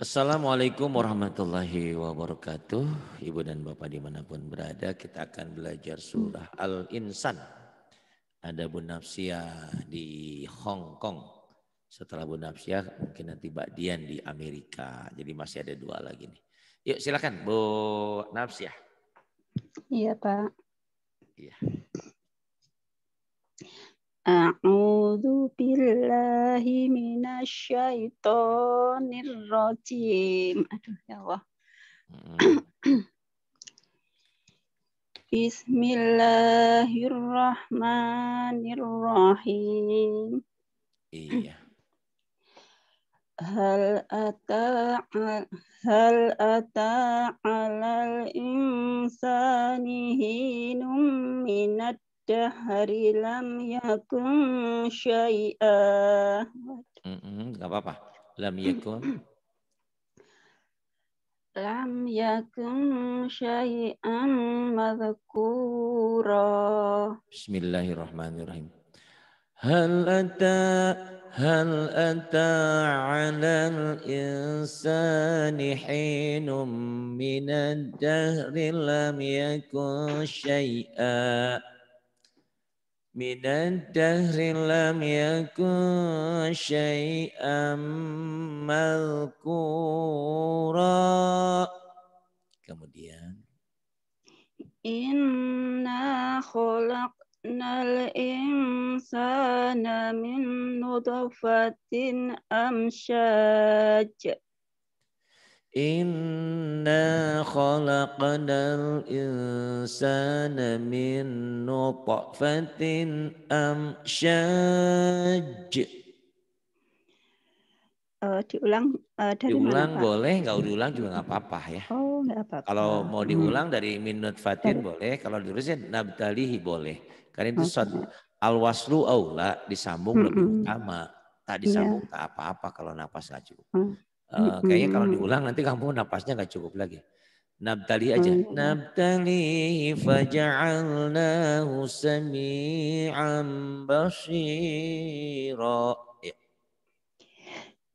Assalamualaikum warahmatullahi wabarakatuh. Ibu dan Bapak dimanapun berada, kita akan belajar surah Al-Insan. Ada Bu Nafsia di Hong Kong. Setelah Bu Nafsia, mungkin nanti Mbak Dian di Amerika. Jadi masih ada dua lagi nih. Yuk silakan Bu Nafsia. Iya Pak. Iya. أعوذ بالله من الشيطان الرجيم بسم الله الرحمن الرحيم إيه. هل أتى هل أتى على الإنسان حين من الدهر لم يكن شيئا لم يكن لم يكن شيئا مذكورا بسم الله الرحمن الرحيم هل أتى هل أتى على الإنسان حين من الدهر لم يكن شيئا من الدهر لم يكن شيئا مذكورا kemudian inna khalaqnal insana min nutfatin amshaj Inna al insana min nutfatin amsyaj. Uh, eh, diulang uh, dari diulang mana, boleh, nggak diulang juga nggak apa-apa ya. Oh, nggak apa-apa. Kalau mau hmm. diulang hmm. dari min nutfatin dari. boleh, kalau diurusin nabdalihi boleh. Karena itu okay. al waslu aula disambung hmm. lebih hmm. utama. Tak iya. disambung yeah. tak apa-apa kalau napas nggak cukup. Hmm. Uh, kayaknya kalau diulang nanti kamu napasnya nggak cukup lagi. Nabtali aja. Hmm. Nabtali faja'alnahu sami'an basira. Ya.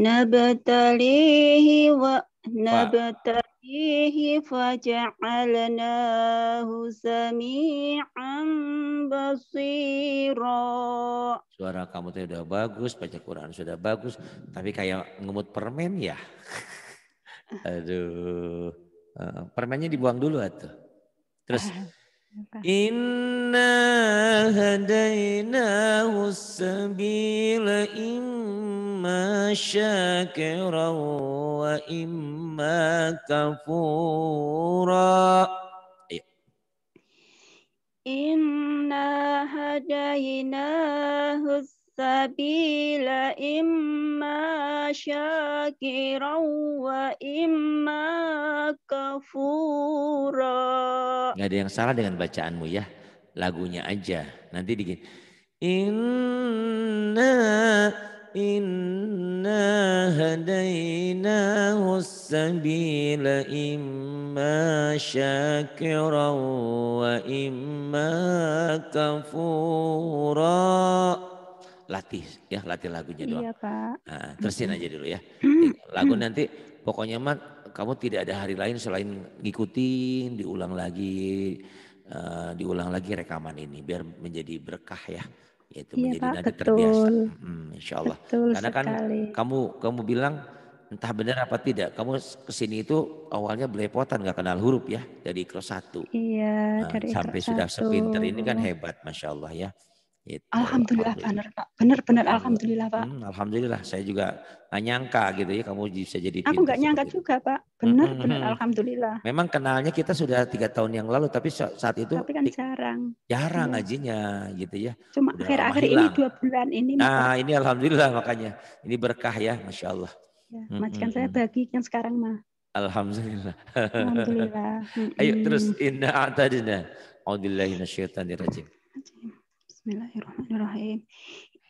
Nabtalihi wa nabtali فيه فجعلناه سميعا Suara kamu tuh udah bagus, baca Quran sudah bagus, tapi kayak ngemut permen ya. Aduh. Eh, permennya dibuang dulu atuh. Terus Inna hadainahu sabila imma شاكرا وإما كفورا إنا هديناه السبيل إما شاكرا وإما كفورا Gak ada yang salah dengan bacaanmu ya. Lagunya aja. Nanti digini. Inna إنا هديناه السبيل إما شاكرا وإما كفورا latih ya latih lagunya doang. Iya, Pak. Nah, terusin aja dulu ya. Lagu nanti pokoknya mat kamu tidak ada hari lain selain ngikutin, diulang lagi, uh, diulang lagi rekaman ini biar menjadi berkah ya yaitu ya, menjadi nanti terbiasa. Hmm, insya Allah. Betul Karena kan sekali. kamu kamu bilang entah benar apa tidak, kamu kesini itu awalnya belepotan nggak kenal huruf ya dari kelas satu Iya, nah, dari sampai sudah sepinter ini kan hebat, masya Allah ya. Gitu. Alhamdulillah benar Pak. Benar-benar hmm. alhamdulillah Pak. Hmm, alhamdulillah. Saya juga gak nyangka gitu ya kamu bisa jadi. Aku nggak nyangka itu. juga Pak. Benar-benar hmm, hmm, hmm, alhamdulillah. Memang kenalnya kita sudah tiga tahun yang lalu, tapi saat itu. Tapi kan jarang. Jarang ya. ajinya gitu ya. Cuma akhir-akhir ini dua bulan ini. Nah Pak. ini alhamdulillah makanya ini berkah ya, masya Allah. Ya, majikan hmm, saya bagi yang sekarang mah. Alhamdulillah. Alhamdulillah. Ayo terus inna atadina. Audillahi minasyaitonirrajim. rajim. Bismillahirrahmanirrahim.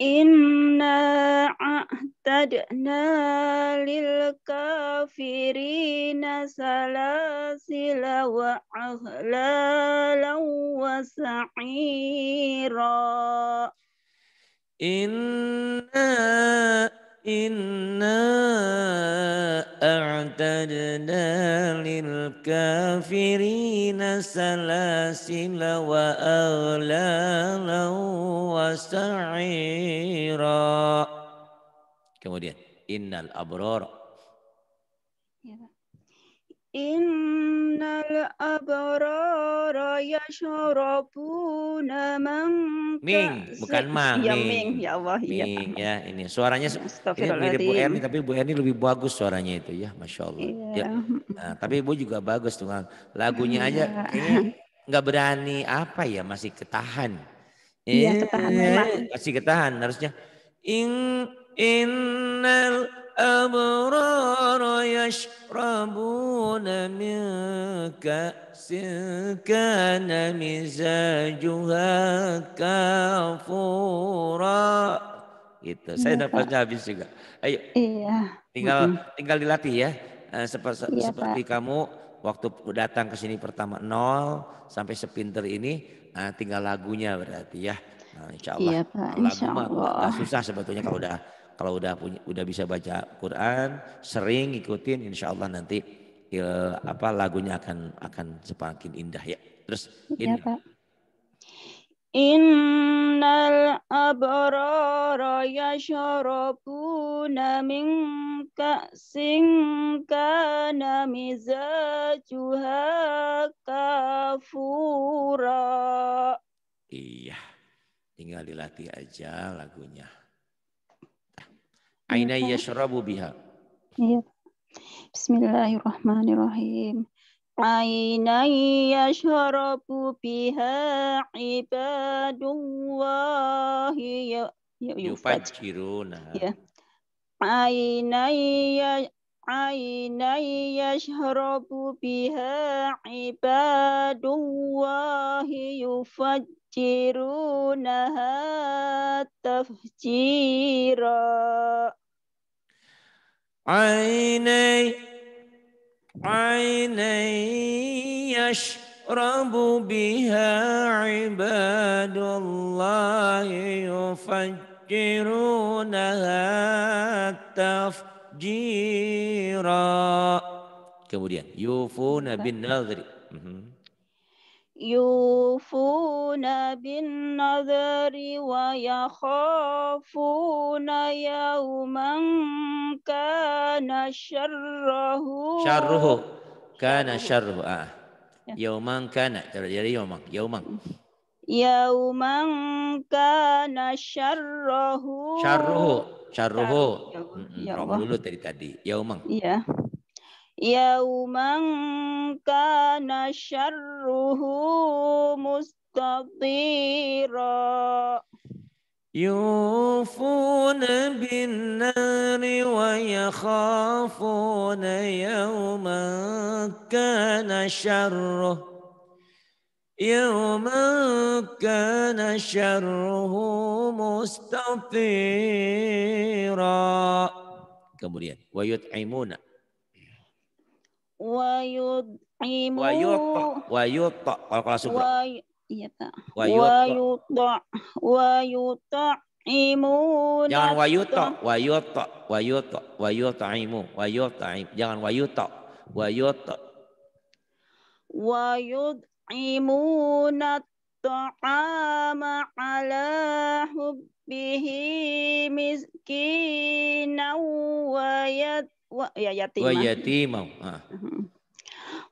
Inna a'tadna lil kafirina salasila wa ahlala wa sa'ira. Inna إنا أعتدنا للكافرين سلاسل وأغلالا وسعيرا kemudian innal abrara ya, Pak. Innal abrara yashrabuna man Ming, bukan mang. Ya, Ming. Ya Allah, iya. Ming, ya ini. Suaranya ini mirip Bu Erni, tapi Bu Erni lebih bagus suaranya itu ya, Masya Allah. Iya. Ya. Nah, tapi Bu juga bagus tuh. Lagunya iya. aja kayaknya nggak berani apa ya, masih ketahan. Iya, ketahan eh, Masih ketahan harusnya. In, innal أبرار يشربون من كأس كان مزاجها كافورا gitu. Saya iya, dapatnya habis juga. Ayo. Iya. Tinggal tinggal dilatih ya. Eh, seperti, iya, seperti kamu waktu datang ke sini pertama nol sampai sepinter ini eh, tinggal lagunya berarti ya. Nah, insya Allah. Iya, Pak. insya Allah. Mah, susah sebetulnya kalau udah kalau udah punya, udah bisa baca Quran, sering ikutin, insya Allah nanti il, apa lagunya akan akan semakin indah ya. Terus ini. Ya, Pak. Innal abrara yashrabuna min ka'sin kana mizajuha kafura. Iya, tinggal dilatih aja lagunya aina iya, yashrabu biha iya bismillahirrahmanirrahim aina yashrabu biha ibadullah ya, ya, ya yufajiruna iya aina ya Ainai yashrabu biha ibadullahi yufajirunaha tafjirah عيني عيني يشرب بها عباد الله يفجرونها تفجيرا kemudian يوفون بالنظر يوفون بالنذر ويخافون يوما كان شره شره كان شره آه. يوما كان jadi يوما يوما يوما كان شره شره شره ya Allah. dulu tadi tadi يوما iya yeah. يوما كان شره مستطيرا يوفون بالنار ويخافون يوما كان شره يوما كان شره مستطيرا kemudian wayut'imuna wayud'imu wayut kalau kalau subro iya tak wayut wayut imun jangan wayuto wayuto wayuto imu wayutaim jangan wayuto wayuto wayud'imuna ta'ama ala hubbihi miskinan wa yat wa ya yatim ah.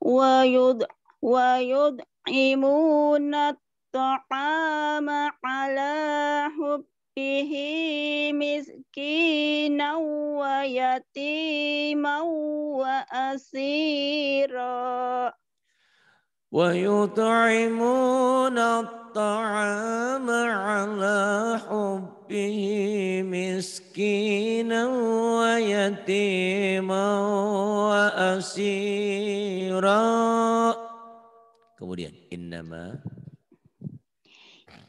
ويطعمون الطعام على حبه مسكينا ويتيما وأسيرا ويطعمون الطعام على حبه wa مسكينا ويتيما وأسيرا Kemudian innama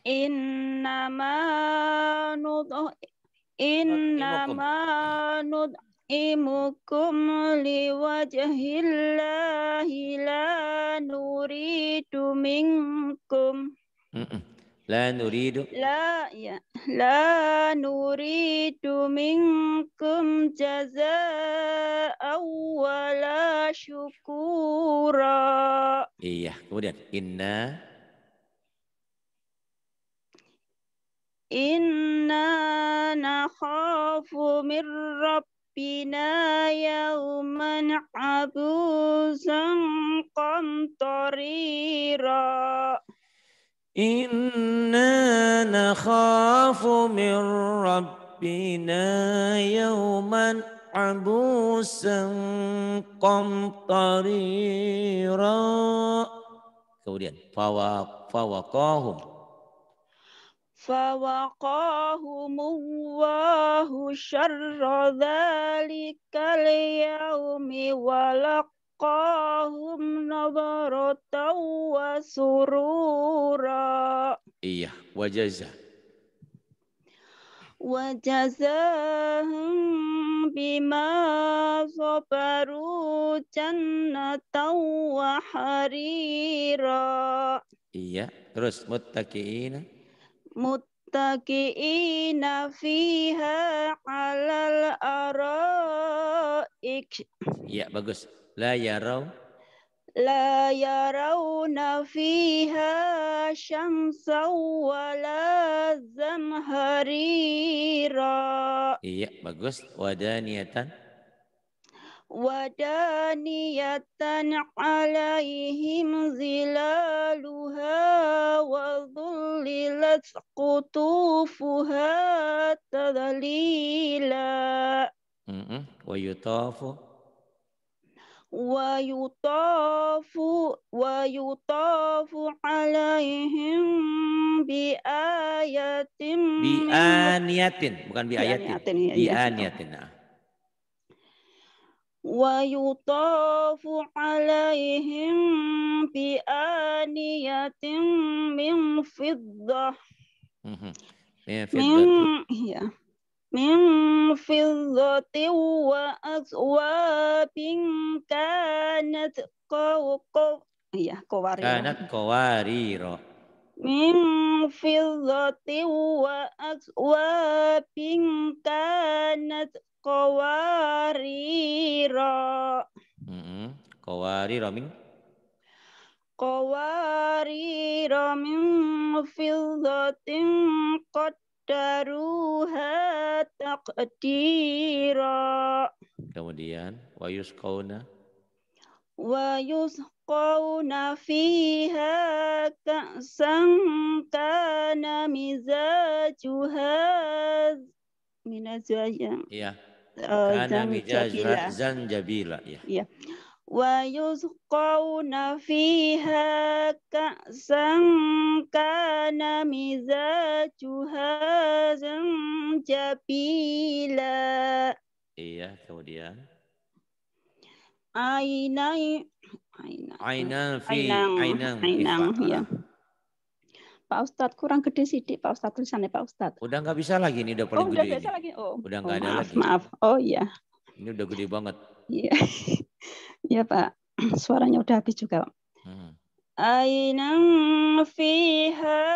innama nud innama nud'imukum liwajhillahi la nuridu minkum. Mm -mm. La nuridu. La ya. La nuridu minkum jazaa'a wa la syukura. Iya, kemudian inna Inna nakhafu min rabbina yawman abusan qamtarira. إنا نخاف من ربنا يوما عبوسا قمطريرا kemudian فوقاهم فوقاهم الله شر ذلك اليوم ولق nabaratan wa surura. iya wajaza wajazahum bima sabaru jannatan wa harira iya terus muttaqina muttaqina fiha alal araik iya bagus لا يرون لا يرون فيها شمسا ولا زمهريرا Iya, bagus. Wadaniatan. Wadaniyatan alaihim zilaluha wa dhullilat qutufuha tadlila. Mm -mm. Wa yutafu. wa yutafu wa yutafu alaihim bi ayatin bukan bi ayatin iya, bi iya, iya. Ah. wa alaihim fiddati wa وأكواب kanat qawqaw iya qawari kanat kowariro min fiddati wa akwabin kanat kowariro mm-hmm. kowariro min kowariro min fiddatin qaddaruha taqdira. Kemudian wa yusqauna wa yusqauna fiha ka'san kana mizajuha minazaya. Iya. Eh, kana mizajuha zanjabila Iya. iya. ويسقون فيها كأسا كان مزاجها زنجبيلا Iya, kemudian. Ainai Ainang fi Ainang Ainang ya. Pak Ustadz kurang gede sidik Pak Ustadz tulisannya Pak Ustadz. Udah nggak bisa lagi ini oh, udah paling oh, gede. Udah nggak bisa lagi. Oh. Udah nggak oh, ada maaf, lagi. Maaf. Oh iya. Ini udah gede banget. Iya. Ya Pak, suaranya udah habis juga. Hmm. Ainan fiha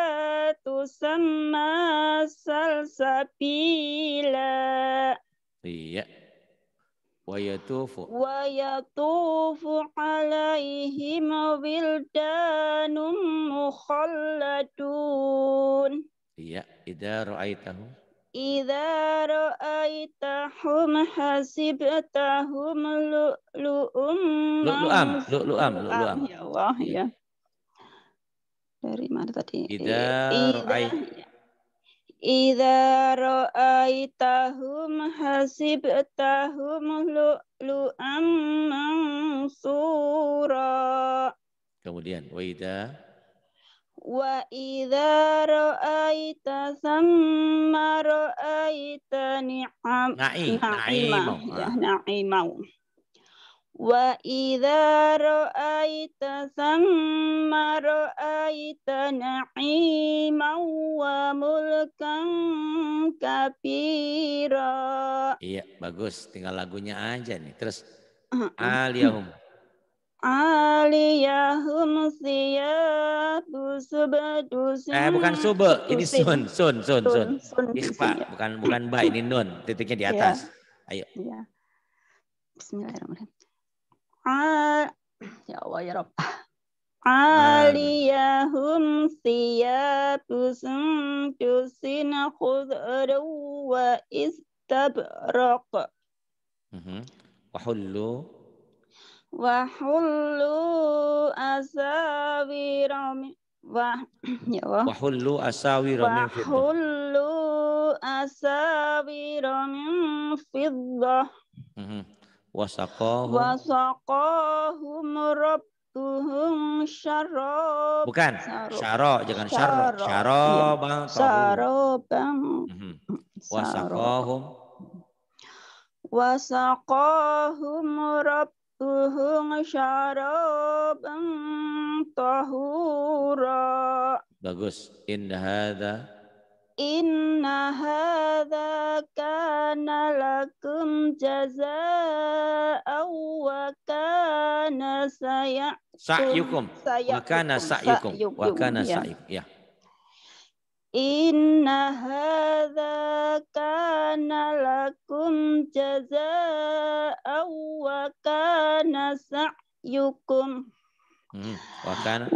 tusamma salsabila. Iya. Wa yatufu. Wa yatufu alaihim wildanum mukhalladun. Iya, idza ra'aitahum إذا رأيتهم حسبتهم لؤلؤا لؤلؤا لؤلؤا لؤلؤا ya ya dari mana tadi إذا رأيت إذا رأيتهم حسبتهم لؤلؤا منصورا kemudian وإذا وإذا رأيت ثم رأيت نعم wa نعيما وإذا رأيت ثم رأيت نعيما وملكا كبيرا Iya, bagus. Tinggal lagunya aja nih. Terus, aliyahum aliyahum siyatu subadu Eh bukan suba, ini sun, sun, sun, sun. sun. Ikhfa, ya. bukan bukan ba, ini nun, titiknya di iya. atas. Yeah. Ayo. Yeah. Bismillahirrahmanirrahim. ya Allah ya Rabb. Aliyahum siyatu sundusin khudru wa istabraq. Mhm. Wahullu Wahullu asawirami wah ya Allah. Wahullu asawi min fiddah. Wahullu asawira min fiddah. Mhm. Wasaqahum. rabbuhum syarab. Bukan, syaro, jangan syaro. Syaro iya. bang. Syaro bang. Mhm. Wasaqahum. Wasaqahum rabbuhum Tuhung syarabang tahura. Bagus. In hadha. Inna hadha kana lakum jazaa'an wa kana sayukum. Sa'yukum. Wa kana sa'yukum. Wa kana iya. sa'yukum. Ya. Inna hadha kana lakum jazaa'an wa kana sa'yukum hmm,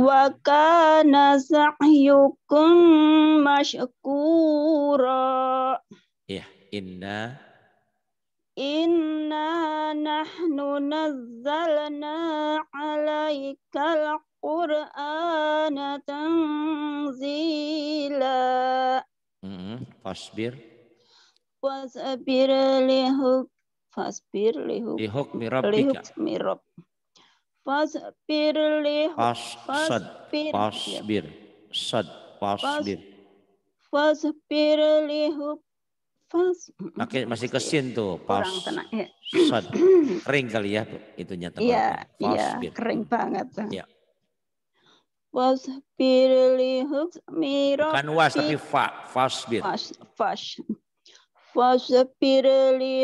wa kana sa'yukum mashkura. Iya, inna Inna nahnu nazzalna alaikal القرآن تنزيلا Lihuk فاصبر لحكم فاصبر لحكم ربك فاصبر Fasbir. فاصبر صد Fasbir Oke, masih kesin tuh. Pas, ya. Sad. Kering kali ya itunya. Iya, iya, kering banget. Iya. Wasbir hux miro. Bukan was tapi fa fasbir. Fas fas. Wasbir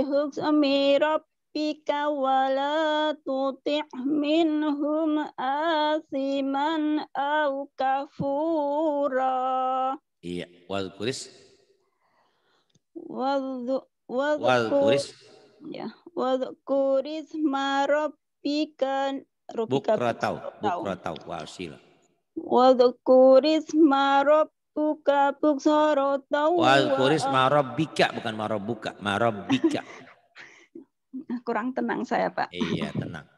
hux miro. Pika wala tutih minhum asiman au kafura. Iya, wal kuris. Wal wal kuris. Ya, wal kuris marop pika. rabbika bukratau bukratau wasila. Wadhkur isma rabbuka buksorotaw. kuris marob bika bukan marob bika. Kurang tenang saya Pak. Iya tenang.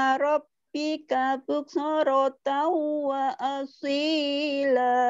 marob bika buk sorotau wa asila.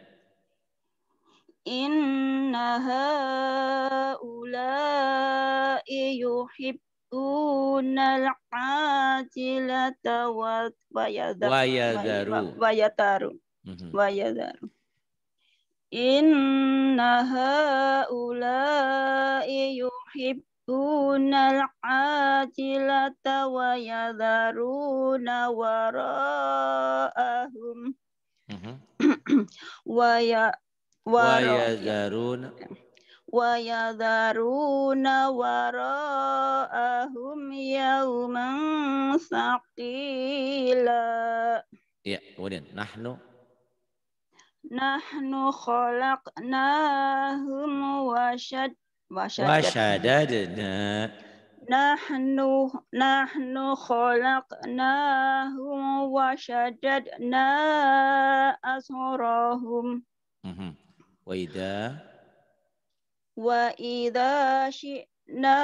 Inna haulai yuhibbuna al-ajilata wa yadaru. Wa yadaru. Mhm. Wa yadaru. Inna haulai yuhibbuna al-ajilata wa yadaruna waraahum. Mhm. Wa yadaru. ويذرون ويذرون وراءهم يوما ثقيلا يا ولين نحن نحن خلقناهم وشد وشددنا نحن نحن خلقناهم وشددنا أسرهم Wa idha. Wa idha syi'na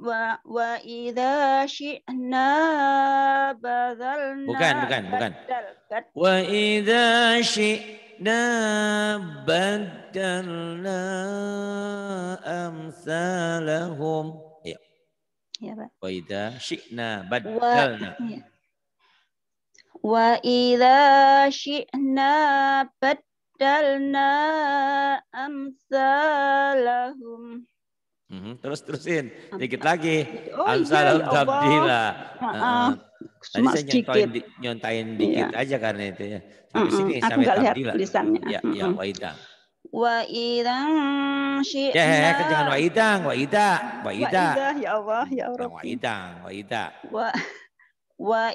wa, wa shina syi'na badalna Bukan, bukan, bukan. Iya. Iya, wa idha syi'na badalna amsalahum. Ya. Ya, Pak. Wa idha syi'na badalna. Wa, ya. Wa syi'na bad badalna amsalahum. mm Terus terusin dikit lagi. Oh, Amsalahum iya, tabdila. Uh, uh, Tadi saya nyontain, di, nyontain dikit iya. aja karena itu ya. Tapi mm-hmm. sini sampai tabdila. Lihat tulisannya. Ya, mm-hmm. ya waidang. Wa syi'na. Ya, ya, ya, jangan waidang, idang, wa wa ya Allah, ya Allah. Waidang, idang, wa Wa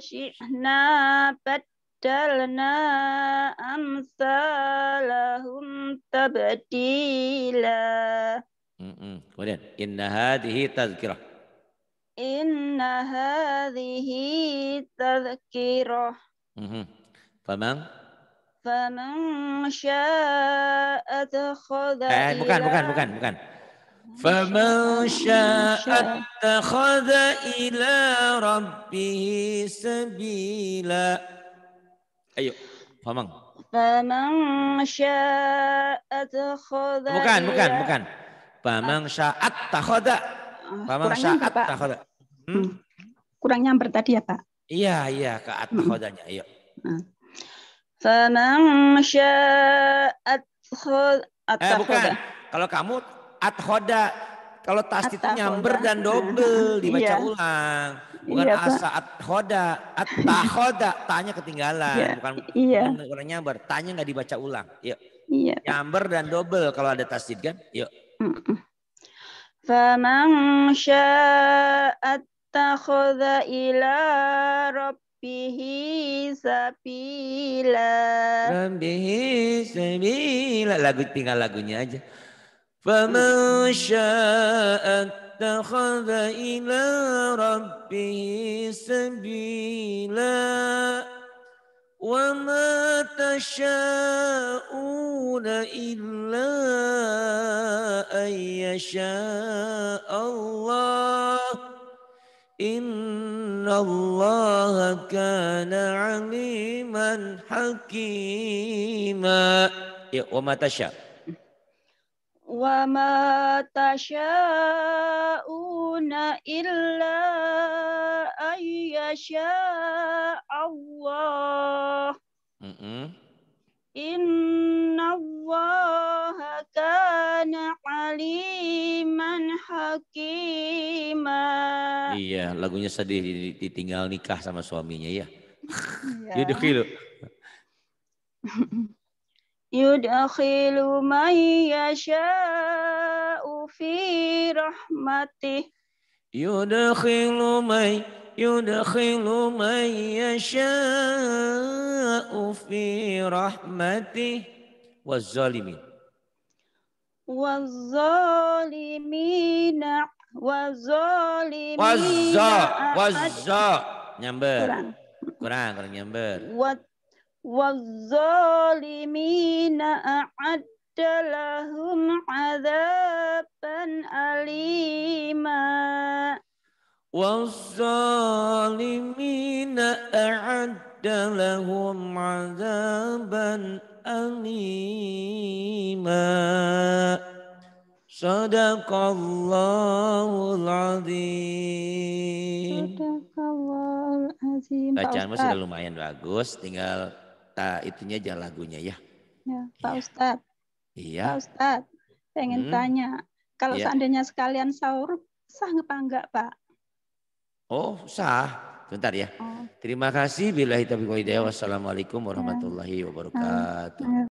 syi'na bad بدلنا أمثالهم تبديلا kemudian inna hadhihi tazkirah inna hadhihi tazkirah mm-hmm. faman faman syaa takhadha eh bukan bukan bukan bukan فمن شاء اتخذ إلى ربه سبيلا Ayo, Famang. Famang sya'at khoda. Bukan, bukan, ya. bukan. Famang ah. sya'at takhoda. Famang ah, sya'at takhoda. Hmm? hmm? Kurang nyamper tadi ya Pak? Iya, iya. Ke at hmm. takhodanya. Ayo. Famang ah. sya'at khoda. Eh, bukan. Kalau kamu at khoda. Kalau itu nyamber dan double dibaca iya. ulang bukan iya, saat hoda at tahoda tanya ketinggalan iya, bukan iya. bukan nyamber tanya nggak dibaca ulang yuk iya. nyamber dan double kalau ada tasdid kan yuk faman sya'at takhadha ila rabbihi sabila rabbihi sabila lagu tinggal lagunya aja faman sya'at اتخذ إلى ربه سبيلا وما تشاءون إلا أن يشاء الله إن الله كان عليما حكيما وما تشاء وما تشاءون إلا أن يشاء الله mm -hmm. إن الله كان عليما حكيما Iya, lagunya sedih ditinggal nikah sama suaminya ya. Iya. Dia dulu. yudkhilu man yasha'u fi rahmatih yudkhilu man yudkhilu man yasha'u fi rahmatih wazzalimin wazzalimina wazzalimina wazza wazza nyamber kurang kurang, kurang nyamber Wat والظالمين أعد لهم عذابا alima. والظالمين أعد لهم عذابا alima. صدق الله العظيم صدق الله العظيم Bacaan masih lumayan bagus, tinggal kata itunya aja lagunya ya. Ya, Pak ya. Ustadz. Iya. Pak Ustadz, pengen hmm. tanya. Kalau ya. seandainya sekalian sahur, sah apa enggak Pak? Oh, sah. Bentar ya. Oh. Terima kasih. Bila hitabi Wassalamualaikum warahmatullahi ya. wabarakatuh. Ya.